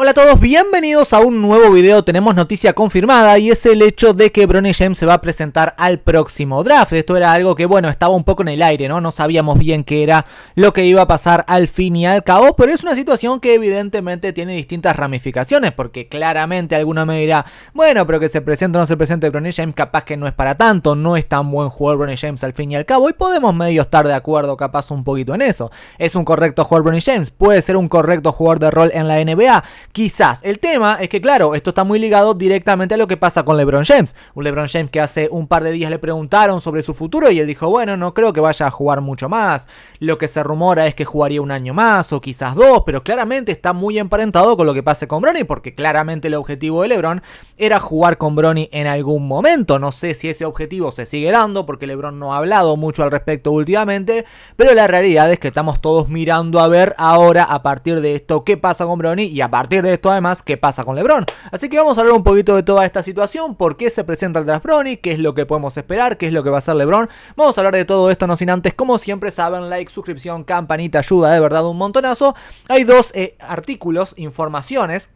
Hola a todos, bienvenidos a un nuevo video. Tenemos noticia confirmada y es el hecho de que Bronny James se va a presentar al próximo draft. Esto era algo que, bueno, estaba un poco en el aire, ¿no? No sabíamos bien qué era lo que iba a pasar al fin y al cabo, pero es una situación que evidentemente tiene distintas ramificaciones, porque claramente alguna me dirá, bueno, pero que se presente o no se presente Bronny James, capaz que no es para tanto, no es tan buen jugador Bronny James al fin y al cabo, y podemos medio estar de acuerdo capaz un poquito en eso. ¿Es un correcto jugador Bronny James? ¿Puede ser un correcto jugador de rol en la NBA? Quizás. El tema es que, claro, esto está muy ligado directamente a lo que pasa con LeBron James. Un LeBron James que hace un par de días le preguntaron sobre su futuro y él dijo, bueno, no creo que vaya a jugar mucho más. Lo que se rumora es que jugaría un año más o quizás dos, pero claramente está muy emparentado con lo que pase con Bronny porque claramente el objetivo de LeBron era jugar con Bronny en algún momento. No sé si ese objetivo se sigue dando porque LeBron no ha hablado mucho al respecto últimamente, pero la realidad es que estamos todos mirando a ver ahora a partir de esto qué pasa con Bronny y a partir de esto además qué pasa con LeBron. Así que vamos a hablar un poquito de toda esta situación, por qué se presenta el draft Bronny, qué es lo que podemos esperar, qué es lo que va a hacer LeBron. Vamos a hablar de todo esto, no sin antes, como siempre saben, like, suscripción, campanita, ayuda de verdad un montonazo. Hay dos eh, artículos, informaciones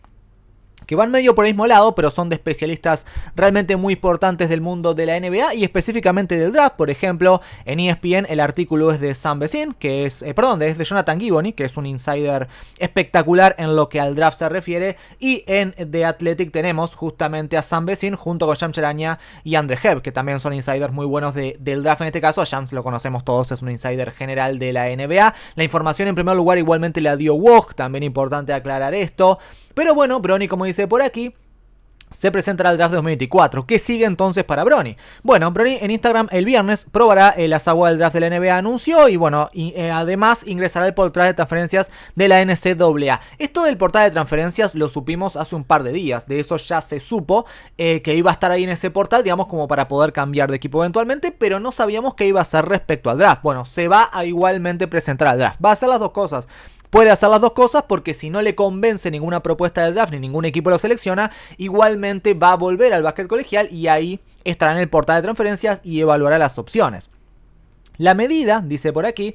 que van medio por el mismo lado, pero son de especialistas realmente muy importantes del mundo de la NBA y específicamente del draft. Por ejemplo, en ESPN el artículo es de Sam que es, eh, perdón, es de Jonathan Giboni, que es un insider espectacular en lo que al draft se refiere. Y en The Athletic tenemos justamente a Sam Besin junto con Shams Charania y Andre Heb, que también son insiders muy buenos del draft en este caso. A Shams lo conocemos todos, es un insider general de la NBA. La información en primer lugar igualmente la dio Woj, también importante aclarar esto. Pero bueno, Brony, como dice por aquí, se presentará el draft 2024. ¿Qué sigue entonces para Brony? Bueno, Brony en Instagram el viernes probará el la del draft de la NBA anunció y bueno, y, eh, además ingresará el portal de transferencias de la NCAA. Esto del portal de transferencias lo supimos hace un par de días, de eso ya se supo eh, que iba a estar ahí en ese portal, digamos como para poder cambiar de equipo eventualmente, pero no sabíamos qué iba a hacer respecto al draft. Bueno, se va a igualmente presentar al draft. Va a hacer las dos cosas. Puede hacer las dos cosas porque si no le convence ninguna propuesta de draft ni ningún equipo lo selecciona, igualmente va a volver al básquet colegial y ahí estará en el portal de transferencias y evaluará las opciones. La medida, dice por aquí,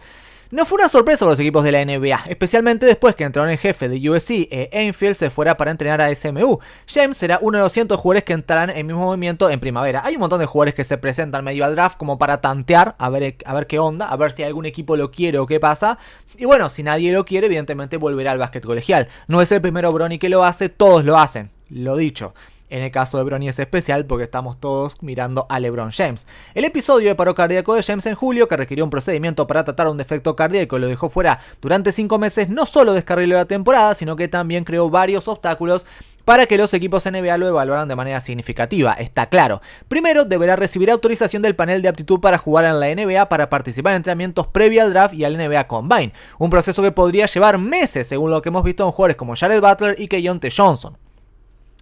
no fue una sorpresa para los equipos de la NBA, especialmente después que entraron el jefe de USC, eh, Enfield, se fuera para entrenar a SMU. James será uno de los cientos jugadores que entrarán en el mismo movimiento en primavera. Hay un montón de jugadores que se presentan medio al draft como para tantear, a ver, a ver qué onda, a ver si algún equipo lo quiere o qué pasa. Y bueno, si nadie lo quiere, evidentemente volverá al básquet colegial. No es el primero Brony que lo hace, todos lo hacen. Lo dicho. En el caso de Bronny es especial porque estamos todos mirando a LeBron James. El episodio de paro cardíaco de James en julio, que requirió un procedimiento para tratar un defecto cardíaco y lo dejó fuera durante 5 meses, no solo descarriló la temporada, sino que también creó varios obstáculos para que los equipos NBA lo evaluaran de manera significativa, está claro. Primero, deberá recibir autorización del panel de aptitud para jugar en la NBA para participar en entrenamientos previos al draft y al NBA Combine, un proceso que podría llevar meses según lo que hemos visto en jugadores como Jared Butler y Keyonte Johnson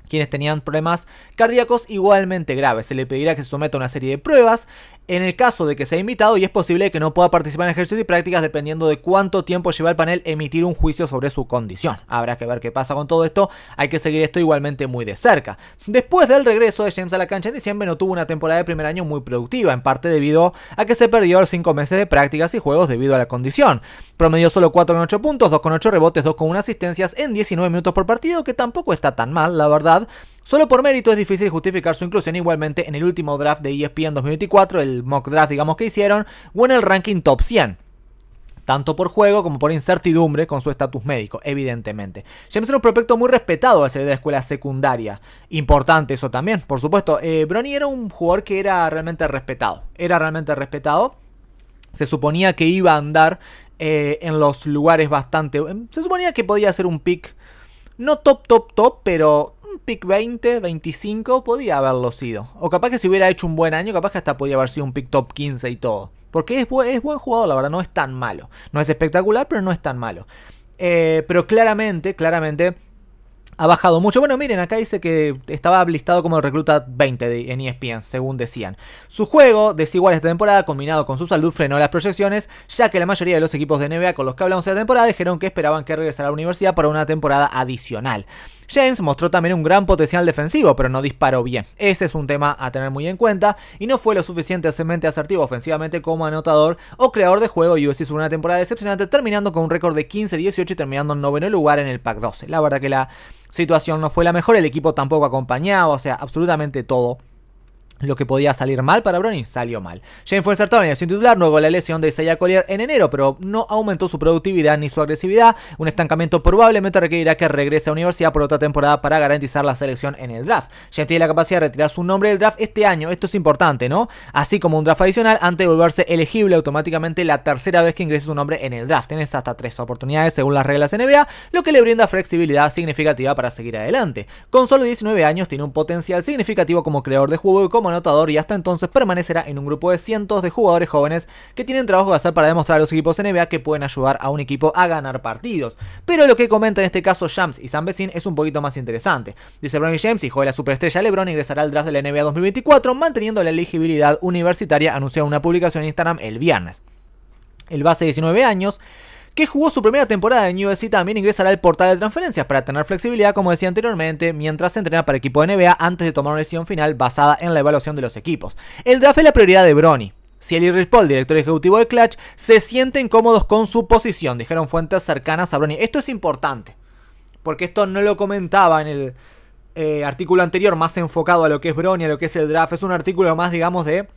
quienes tenían problemas cardíacos igualmente graves. Se le pedirá que se someta a una serie de pruebas en el caso de que sea invitado, y es posible que no pueda participar en ejercicios y prácticas dependiendo de cuánto tiempo lleva el panel emitir un juicio sobre su condición. Habrá que ver qué pasa con todo esto, hay que seguir esto igualmente muy de cerca. Después del regreso de James a la cancha en diciembre, no tuvo una temporada de primer año muy productiva, en parte debido a que se perdió 5 meses de prácticas y juegos debido a la condición. Promedió solo 4,8 puntos, 2,8 rebotes, 2,1 asistencias en 19 minutos por partido, que tampoco está tan mal, la verdad. Solo por mérito es difícil justificar su inclusión igualmente en el último draft de ESPN 2024, el mock draft digamos que hicieron, o en el ranking top 100 tanto por juego como por incertidumbre con su estatus médico, evidentemente. James era un prospecto muy respetado al salir de la escuela secundaria. Importante eso también, por supuesto. Eh, era un jugador que era realmente respetado. Era realmente respetado. Se suponía que iba a andar eh, en los lugares bastante... Em, se suponía que podía ser un pick, no top, top, top, pero pick 20, 25 podía haberlo sido. O capaz que si hubiera hecho un buen año, capaz que hasta podía haber sido un pick top 15 y todo. Porque es, buen, jugador, la verdad, no es tan malo. No es espectacular, pero no es tan malo. Eh, pero claramente, claramente ha bajado mucho. Bueno, miren, acá dice que estaba listado como el recluta 20 de, en ESPN, según decían. Su juego, desigual esta temporada, combinado con su salud, frenó las proyecciones, ya que la mayoría de los equipos de NBA con los que hablamos esta temporada dijeron que esperaban que regresara a la universidad para una temporada adicional. James mostró también un gran potencial defensivo, pero no disparó bien. Ese es un tema a tener muy en cuenta y no fue lo suficientemente asertivo ofensivamente como anotador o creador de juego y USC hizo una temporada decepcionante terminando con un récord de 15-18 y terminando en noveno lugar en el Pac 12. La verdad que la situación no fue la mejor, el equipo tampoco acompañaba, o sea, absolutamente todo lo que podía salir mal para Brony salió mal. Jane fue insertado en sin titular luego la lesión de Isaiah Collier en enero, pero no aumentó su productividad ni su agresividad. Un estancamiento probablemente requerirá que regrese a universidad por otra temporada para garantizar la selección en el draft. Jane tiene la capacidad de retirar su nombre del draft este año, esto es importante, ¿no? Así como un draft adicional antes de volverse elegible automáticamente la tercera vez que ingrese su nombre en el draft. Tienes hasta tres oportunidades según las reglas NBA, lo que le brinda flexibilidad significativa para seguir adelante. Con solo 19 años tiene un potencial significativo como creador de juego y como anotador y hasta entonces permanecerá en un grupo de cientos de jugadores jóvenes que tienen trabajo que hacer para demostrar a los equipos NBA que pueden ayudar a un equipo a ganar partidos. Pero lo que comenta en este caso Shams y Sam Vecin es un poquito más interesante. Dice Bronny James, hijo de la superestrella LeBron, ingresará al draft de la NBA 2024 manteniendo la elegibilidad universitaria anunció en una publicación en Instagram el viernes. El base de 19 años que jugó su primera temporada en USC también ingresará al portal de transferencias para tener flexibilidad como decía anteriormente mientras se entrena para equipo de NBA antes de tomar una decisión final basada en la evaluación de los equipos. El draft es la prioridad de Brony. Si el Paul, director ejecutivo de Clutch, se sienten cómodos con su posición, dijeron fuentes cercanas a Brony. Esto es importante, porque esto no lo comentaba en el eh, artículo anterior, más enfocado a lo que es Brony, a lo que es el draft. Es un artículo más, digamos, de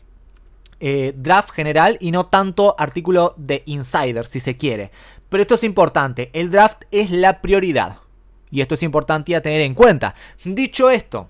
eh, draft general y no tanto artículo de insider, si se quiere. Pero esto es importante, el draft es la prioridad. Y esto es importante a tener en cuenta. Dicho esto,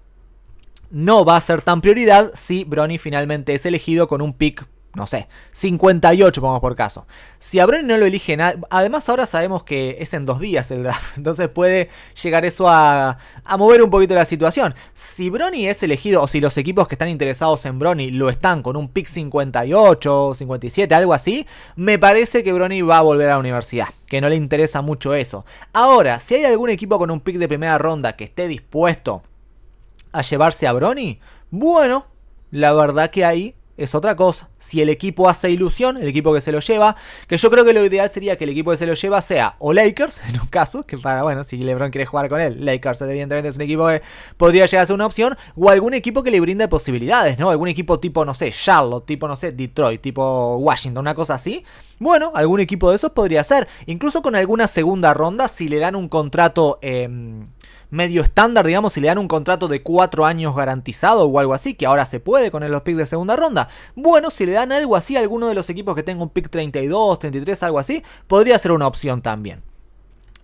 no va a ser tan prioridad si Bronny finalmente es elegido con un pick no sé, 58 pongamos por caso. Si a Brony no lo elige nada además ahora sabemos que es en dos días el draft, entonces puede llegar eso a, a mover un poquito la situación. Si Brony es elegido, o si los equipos que están interesados en Brony lo están con un pick 58, 57, algo así, me parece que Brony va a volver a la universidad, que no le interesa mucho eso. Ahora, si hay algún equipo con un pick de primera ronda que esté dispuesto a llevarse a Brony, bueno, la verdad que hay es otra cosa. Si el equipo hace ilusión, el equipo que se lo lleva, que yo creo que lo ideal sería que el equipo que se lo lleva sea o Lakers, en un caso, que para, bueno, si LeBron quiere jugar con él, Lakers evidentemente es un equipo que podría llegar a ser una opción, o algún equipo que le brinde posibilidades, ¿no? Algún equipo tipo, no sé, Charlotte, tipo, no sé, Detroit, tipo Washington, una cosa así. Bueno, algún equipo de esos podría ser, incluso con alguna segunda ronda, si le dan un contrato... Eh, medio estándar, digamos, si le dan un contrato de 4 años garantizado o algo así, que ahora se puede con los picks de segunda ronda. Bueno, si le dan algo así a alguno de los equipos que tenga un pick 32, 33, algo así, podría ser una opción también.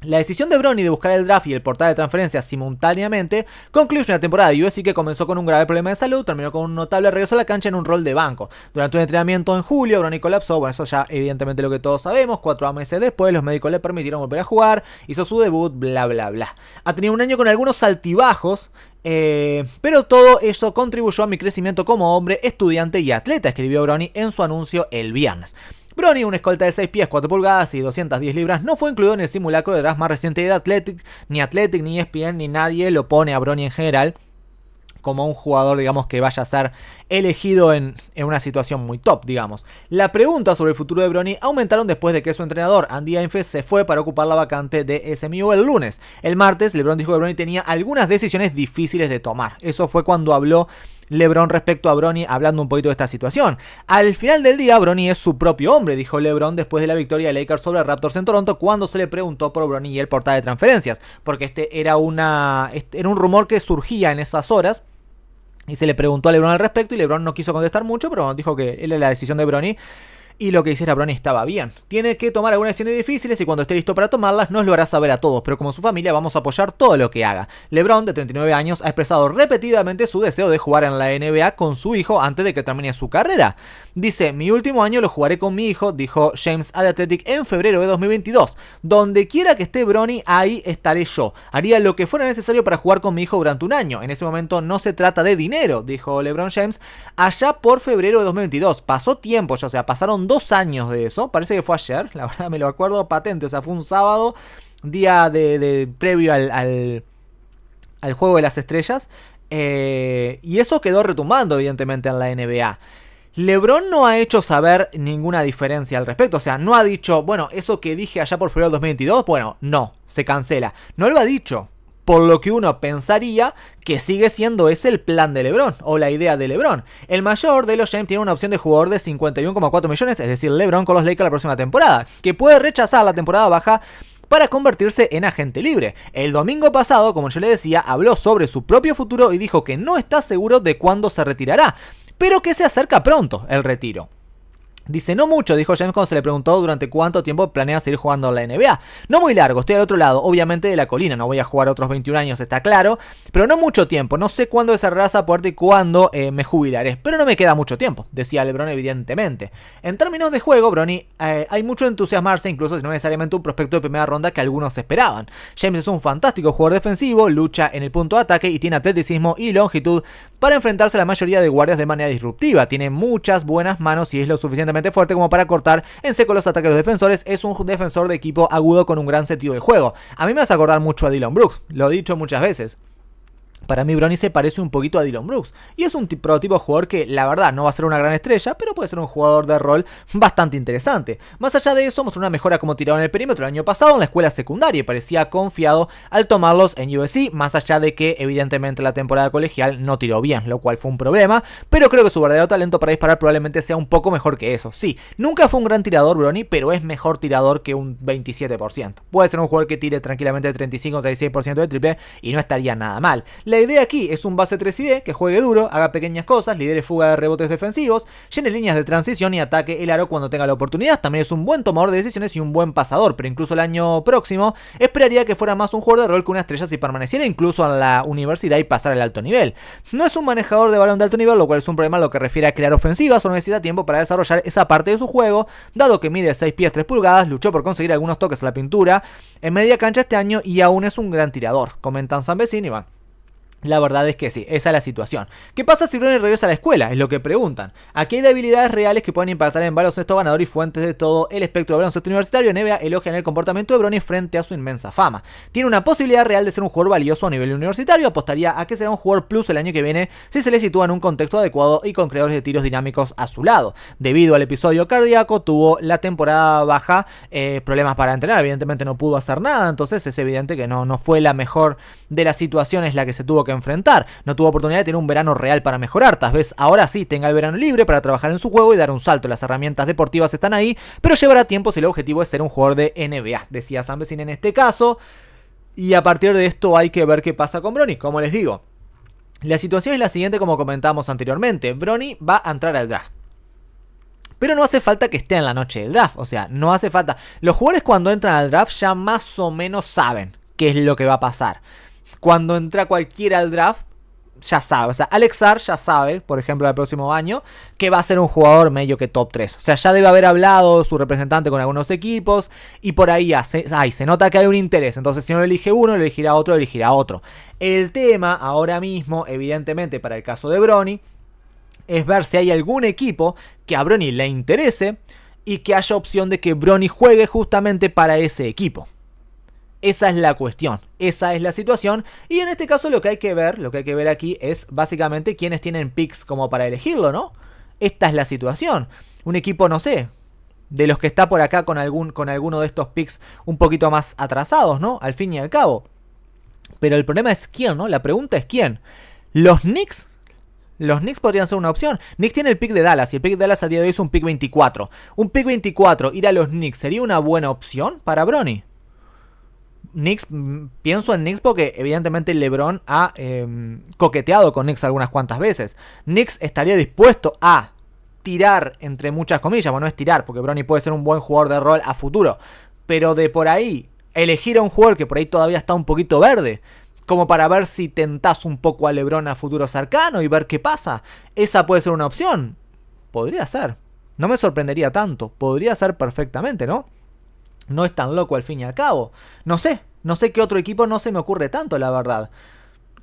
La decisión de Bronny de buscar el draft y el portal de transferencia simultáneamente concluye una temporada de USC que comenzó con un grave problema de salud, terminó con un notable regreso a la cancha en un rol de banco. Durante un entrenamiento en julio, Brony colapsó, bueno, eso ya evidentemente lo que todos sabemos, cuatro meses después los médicos le permitieron volver a jugar, hizo su debut, bla, bla, bla. Ha tenido un año con algunos altibajos, eh, pero todo eso contribuyó a mi crecimiento como hombre, estudiante y atleta, escribió Brony en su anuncio el viernes. Brony, una escolta de 6 pies, 4 pulgadas y 210 libras, no fue incluido en el simulacro de draft más reciente de Athletic, ni Athletic, ni ESPN, ni nadie lo pone a Brony en general como un jugador, digamos, que vaya a ser elegido en, una situación muy top, digamos. La pregunta sobre el futuro de Brony aumentaron después de que su entrenador, Andy Einfeld, se fue para ocupar la vacante de SMU el lunes. El martes, LeBron dijo que Brony tenía algunas decisiones difíciles de tomar. Eso fue cuando habló LeBron respecto a Bronny hablando un poquito de esta situación. Al final del día, Bronny es su propio hombre, dijo LeBron después de la victoria de Lakers sobre Raptors en Toronto cuando se le preguntó por Bronny y el portal de transferencias, porque este era, una, este era un rumor que surgía en esas horas. Y se le preguntó a LeBron al respecto y LeBron no quiso contestar mucho, pero dijo que era la decisión de Bronny y lo que hiciera Bronny estaba bien. Tiene que tomar algunas decisiones difíciles y cuando esté listo para tomarlas nos lo hará saber a todos, pero como su familia vamos a apoyar todo lo que haga. LeBron, de 39 años, ha expresado repetidamente su deseo de jugar en la NBA con su hijo antes de que termine su carrera. Dice, mi último año lo jugaré con mi hijo, dijo James a Athletic en febrero de 2022. Donde quiera que esté Bronny, ahí estaré yo. Haría lo que fuera necesario para jugar con mi hijo durante un año. En ese momento no se trata de dinero, dijo LeBron James, allá por febrero de 2022. Pasó tiempo, ya, o sea, pasaron dos años de eso, parece que fue ayer, la verdad me lo acuerdo patente, o sea, fue un sábado, día de, previo al, juego de las estrellas, eh, y eso quedó retumbando evidentemente en la NBA. LeBron no ha hecho saber ninguna diferencia al respecto. O sea, no ha dicho, bueno, eso que dije allá por febrero del 2022, bueno, no, se cancela. No lo ha dicho por lo que uno pensaría que sigue siendo ese el plan de LeBron o la idea de LeBron. El mayor de los James tiene una opción de jugador de 51,4 millones, es decir, LeBron con los Lakers la próxima temporada, que puede rechazar la temporada baja para convertirse en agente libre. El domingo pasado, como yo le decía, habló sobre su propio futuro y dijo que no está seguro de cuándo se retirará, pero que se acerca pronto el retiro. Dice, no mucho, dijo James cuando se le preguntó durante cuánto tiempo planea seguir jugando en la NBA. No muy largo, estoy al otro lado, obviamente de la colina, no voy a jugar otros 21 años, está claro, pero no mucho tiempo, no sé cuándo desarrollar esa puerta y cuándo eh, me jubilaré, pero no me queda mucho tiempo, decía LeBron evidentemente. En términos de juego, Bronny, eh, hay mucho entusiasmarse, incluso si no necesariamente un prospecto de primera ronda que algunos esperaban. James es un fantástico jugador defensivo, lucha en el punto de ataque y tiene atleticismo y longitud para enfrentarse a la mayoría de guardias de manera disruptiva, tiene muchas buenas manos y es lo suficiente fuerte como para cortar en seco los ataques de los defensores. Es un defensor de equipo agudo con un gran sentido de juego. A mí me hace acordar mucho a Dylan Brooks, lo he dicho muchas veces. Para mí Brony se parece un poquito a Dylan Brooks y es un prototipo jugador que la verdad no va a ser una gran estrella, pero puede ser un jugador de rol bastante interesante. Más allá de eso, mostró una mejora como tirado en el perímetro el año pasado en la escuela secundaria y parecía confiado al tomarlos en USC, más allá de que evidentemente la temporada colegial no tiró bien, lo cual fue un problema, pero creo que su verdadero talento para disparar probablemente sea un poco mejor que eso. Sí, nunca fue un gran tirador Brony, pero es mejor tirador que un 27%. Puede ser un jugador que tire tranquilamente 35 o 36% de triple y no estaría nada mal la idea aquí es un base 3D que juegue duro, haga pequeñas cosas, lidere fuga de rebotes defensivos, llene líneas de transición y ataque el aro cuando tenga la oportunidad. También es un buen tomador de decisiones y un buen pasador, pero incluso el año próximo esperaría que fuera más un jugador de rol que una estrella si permaneciera incluso en la universidad y pasara al alto nivel. No es un manejador de balón de alto nivel, lo cual es un problema lo que refiere a crear ofensivas, solo necesita tiempo para desarrollar esa parte de su juego, dado que mide 6 pies 3 pulgadas, luchó por conseguir algunos toques a la pintura en media cancha este año y aún es un gran tirador, comentan San y van. La verdad es que sí, esa es la situación. ¿Qué pasa si Ronnie regresa a la escuela? Es lo que preguntan. Aquí hay debilidades reales que pueden impactar en varios baloncesto ganadores y fuentes de todo el espectro de baloncesto universitario. Nevea elogia en el comportamiento de Bronny frente a su inmensa fama. Tiene una posibilidad real de ser un jugador valioso a nivel universitario. Apostaría a que será un jugador plus el año que viene si se le sitúa en un contexto adecuado y con creadores de tiros dinámicos a su lado. Debido al episodio cardíaco, tuvo la temporada baja eh, problemas para entrenar. Evidentemente no pudo hacer nada, entonces es evidente que no, no fue la mejor de las situaciones la que se tuvo que enfrentar. No tuvo oportunidad de tener un verano real para mejorar. Tal vez ahora sí tenga el verano libre para trabajar en su juego y dar un salto. Las herramientas deportivas están ahí, pero llevará tiempo si el objetivo es ser un jugador de NBA, decía Sambesin en este caso. Y a partir de esto hay que ver qué pasa con Bronny, como les digo. La situación es la siguiente como comentamos anteriormente. Bronny va a entrar al draft. Pero no hace falta que esté en la noche del draft. O sea, no hace falta. Los jugadores cuando entran al draft ya más o menos saben qué es lo que va a pasar cuando entra cualquiera al draft, ya sabe. O sea, Alex ya sabe, por ejemplo, el próximo año, que va a ser un jugador medio que top 3. O sea, ya debe haber hablado su representante con algunos equipos y por ahí se nota que hay un interés. Entonces, si no elige uno, elegirá otro, elegirá otro. El tema ahora mismo, evidentemente, para el caso de Brony, es ver si hay algún equipo que a Brony le interese y que haya opción de que Brony juegue justamente para ese equipo. Esa es la cuestión, esa es la situación. Y en este caso lo que hay que ver, lo que hay que ver aquí es básicamente quiénes tienen picks como para elegirlo, ¿no? Esta es la situación. Un equipo, no sé, de los que está por acá con, algún, con alguno de estos picks un poquito más atrasados, ¿no? Al fin y al cabo. Pero el problema es quién, ¿no? La pregunta es quién. Los Knicks los Knicks podrían ser una opción. Knicks tiene el pick de Dallas y el pick de Dallas a día de hoy es un pick 24. Un pick 24, ir a los Knicks, ¿sería una buena opción para Bronny? Knicks, mm, pienso en Knicks porque evidentemente LeBron ha em, coqueteado con Nix algunas cuantas veces. Nix estaría dispuesto a tirar, entre muchas comillas, bueno, no es tirar, porque Bronny puede ser un buen jugador de rol a futuro, pero de por ahí, elegir a un jugador que por ahí todavía está un poquito verde, como para ver si tentás un poco a LeBron a futuro cercano y ver qué pasa. Esa puede ser una opción. Podría ser. No me sorprendería tanto. Podría ser perfectamente, ¿no? no es tan loco al fin y al cabo. No sé, no sé qué otro equipo no se me ocurre tanto, la verdad.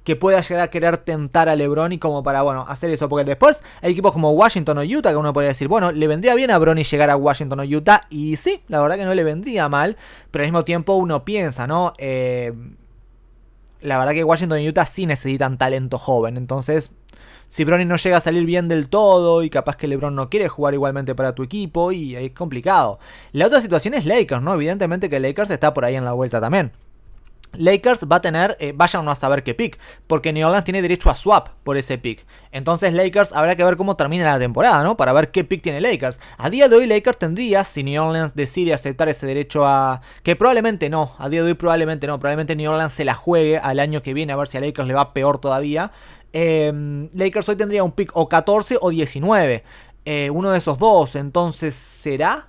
Que pueda llegar a querer tentar a LeBron y como para, bueno, hacer eso. Porque después hay equipos como Washington o Utah que uno podría decir, bueno, le vendría bien a Bronny llegar a Washington o Utah. Y sí, la verdad que no le vendría mal. Pero al mismo tiempo uno piensa, ¿no? Eh, la verdad que Washington y Utah sí necesitan talento joven. Entonces si Bronny no llega a salir bien del todo y capaz que LeBron no quiere jugar igualmente para tu equipo y es complicado. La otra situación es Lakers, ¿no? Evidentemente que Lakers está por ahí en la vuelta también. Lakers va a tener, eh, vayan a saber qué pick, porque New Orleans tiene derecho a swap por ese pick. Entonces Lakers habrá que ver cómo termina la temporada, ¿no? Para ver qué pick tiene Lakers. A día de hoy Lakers tendría, si New Orleans decide aceptar ese derecho a... Que probablemente no, a día de hoy probablemente no, probablemente New Orleans se la juegue al año que viene a ver si a Lakers le va peor todavía. Em, Lakers hoy tendría un pick o 14 o 19, eh, uno de esos dos, entonces ¿será?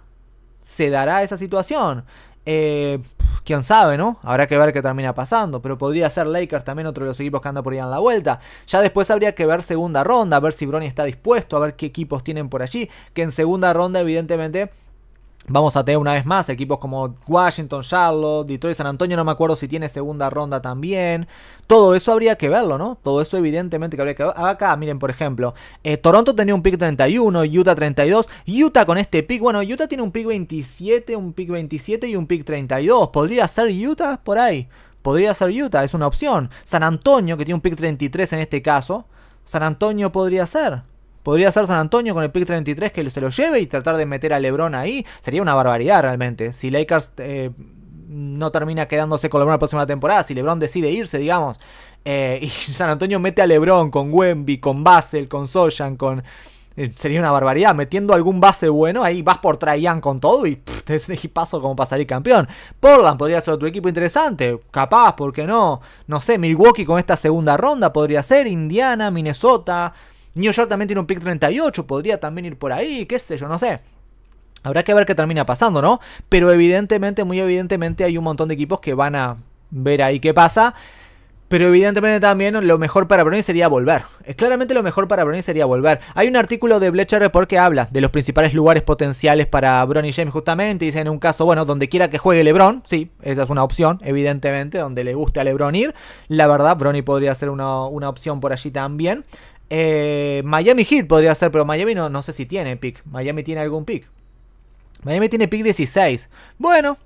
¿Se dará esa situación? Eh, quién sabe, ¿no? Habrá que ver qué termina pasando. Pero podría ser Lakers también otro de los equipos que anda por ahí en la vuelta. Ya después habría que ver segunda ronda, a ver si Bronny está dispuesto, a ver qué equipos tienen por allí. Que en segunda ronda, evidentemente, Vamos a tener una vez más equipos como Washington, Charlotte, Detroit, San Antonio, no me acuerdo si tiene segunda ronda también. Todo eso habría que verlo, ¿no? Todo eso evidentemente que habría que ver. Acá, miren, por ejemplo, eh, Toronto tenía un pick 31, Utah 32, Utah con este pick, bueno, Utah tiene un pick 27, un pick 27 y un pick 32. ¿Podría ser Utah por ahí? Podría ser Utah, es una opción. San Antonio, que tiene un pick 33 en este caso. San Antonio podría ser. Podría ser San Antonio con el pick 33 que se lo lleve y tratar de meter a LeBron ahí. Sería una barbaridad realmente. Si Lakers eh, no termina quedándose con LeBron la próxima temporada, si LeBron decide irse, digamos, eh, y San Antonio mete a LeBron con Wemby, con Basel, con Soyan, con eh, sería una barbaridad. Metiendo algún base bueno, ahí vas por Traian con todo y te es un como para salir campeón. Portland podría ser otro equipo interesante, capaz, ¿por qué no? No sé, Milwaukee con esta segunda ronda podría ser, Indiana, Minnesota. New York también tiene un pick 38, podría también ir por ahí, qué sé yo, no sé. Habrá que ver qué termina pasando, ¿no? Pero evidentemente, muy evidentemente, hay un montón de equipos que van a ver ahí qué pasa. Pero evidentemente también lo mejor para Brony sería volver. Claramente lo mejor para Brony sería volver. Hay un artículo de Bleacher Report que habla de los principales lugares potenciales para Brony James justamente. Dice en un caso, bueno, donde quiera que juegue LeBron. Sí, esa es una opción, evidentemente, donde le guste a LeBron ir. La verdad, Brony podría ser una, una opción por allí también. Eh, Miami Heat podría ser, pero Miami no, no sé si tiene pick. Miami tiene algún pick. Miami tiene pick 16. Bueno,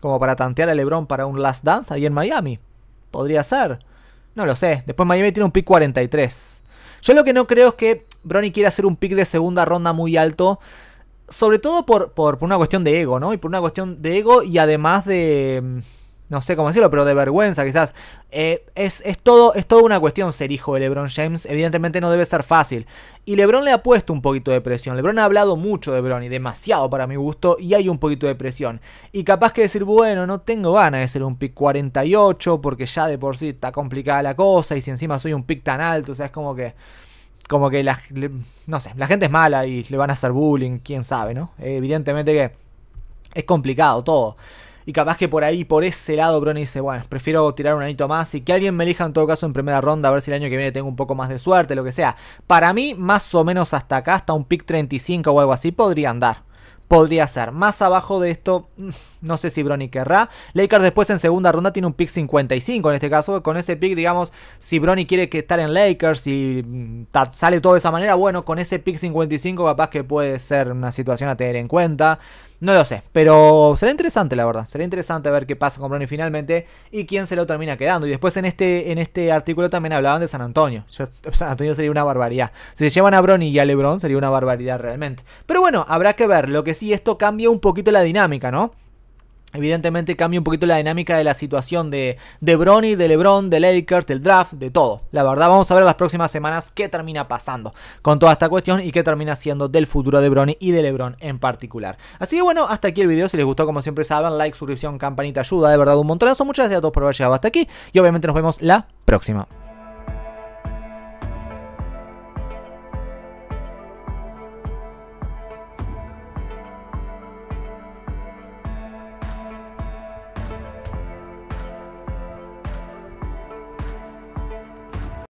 como para tantear a LeBron para un Last Dance ahí en Miami. Podría ser. No lo sé. Después Miami tiene un pick 43. Yo lo que no creo es que Bronny quiera hacer un pick de segunda ronda muy alto. Sobre todo por, por una cuestión de ego, ¿no? Y por una cuestión de ego y además de no sé cómo decirlo, pero de vergüenza quizás. Eh, es, todo, es toda una cuestión ser hijo de LeBron James. Evidentemente no debe ser fácil. Y LeBron le ha puesto un poquito de presión. LeBron ha hablado mucho de LeBron y demasiado para mi gusto, y hay un poquito de presión. Y capaz que decir, bueno, no tengo ganas de ser un pick 48 porque ya de por sí está complicada la cosa y si encima soy un pick tan alto, o sea, es como que... Como que la, no sé, la gente es mala y le van a hacer bullying, quién sabe, ¿no? Eh, evidentemente que es complicado todo. Y capaz que por ahí, por ese lado, Brony dice, bueno, prefiero tirar un anito más y que alguien me elija en todo caso en primera ronda, a ver si el año que viene tengo un poco más de suerte, lo que sea. Para mí, más o menos hasta acá, hasta un pick 35 o algo así, podría andar podría ser. Más abajo de esto, no sé si Brony querrá. Lakers después en segunda ronda tiene un pick 55 en este caso. Con ese pick, digamos, si Brony quiere que estar en Lakers y mm, sale todo de esa manera, bueno, con ese pick 55 capaz que puede ser una situación a tener en cuenta. No lo sé, pero será interesante la verdad. Será interesante ver qué pasa con Brony finalmente y quién se lo termina quedando. Y después en este, en este artículo también hablaban de San Antonio. San Antonio sería una barbaridad. Si se llevan a Brony y a LeBron sería una barbaridad realmente. Pero bueno, habrá que ver. Lo que sí, esto cambia un poquito la dinámica, ¿no? Evidentemente cambia un poquito la dinámica de la situación de, de de LeBron, de Lakers, del draft, de todo. La verdad, vamos a ver las próximas semanas qué termina pasando con toda esta cuestión y qué termina siendo del futuro de Brony y de LeBron en particular. Así que bueno, hasta aquí el video. Si les gustó, como siempre saben, like, suscripción, campanita, ayuda, de verdad un montonazo. Muchas gracias a todos por haber llegado hasta aquí y obviamente nos vemos la próxima.